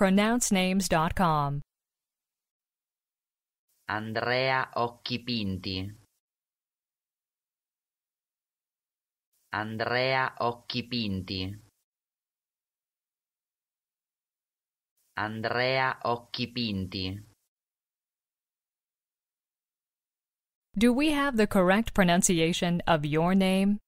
pronouncenames.com. Andrea Occhipinti. Andrea Occhipinti. Andrea Occhipinti. Do we have the correct pronunciation of your name?